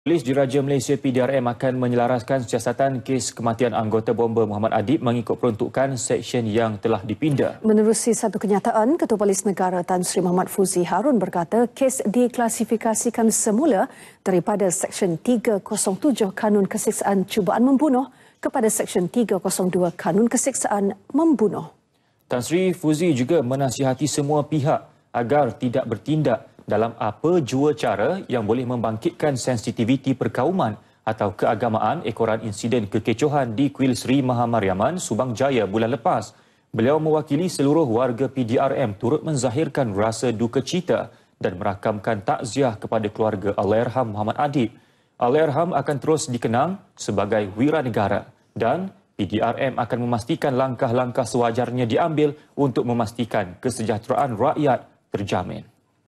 Polis Diraja Malaysia PDRM akan menyelaraskan siasatan kes kematian anggota bomba Muhammad Adib mengikut peruntukan seksyen yang telah dipinda. Menerusi satu kenyataan, Ketua Polis Negara Tan Sri Muhammad Fuzi Harun berkata kes diklasifikasikan semula daripada Seksyen 307 Kanun Keseksaan Cubaan Membunuh kepada Seksyen 302 Kanun Keseksaan Membunuh. Tan Sri Fuzi juga menasihati semua pihak agar tidak bertindak dalam apa jua cara yang boleh membangkitkan sensitiviti perkauman atau keagamaan ekoran insiden kekecohan di Kuil Sri Mahamariaman, Subang Jaya bulan lepas. Beliau mewakili seluruh warga PDRM turut menzahirkan rasa duka cita dan merakamkan takziah kepada keluarga Alayarham Muhammad Adib. Alayarham akan terus dikenang sebagai wira negara dan PDRM akan memastikan langkah-langkah sewajarnya diambil untuk memastikan kesejahteraan rakyat terjamin.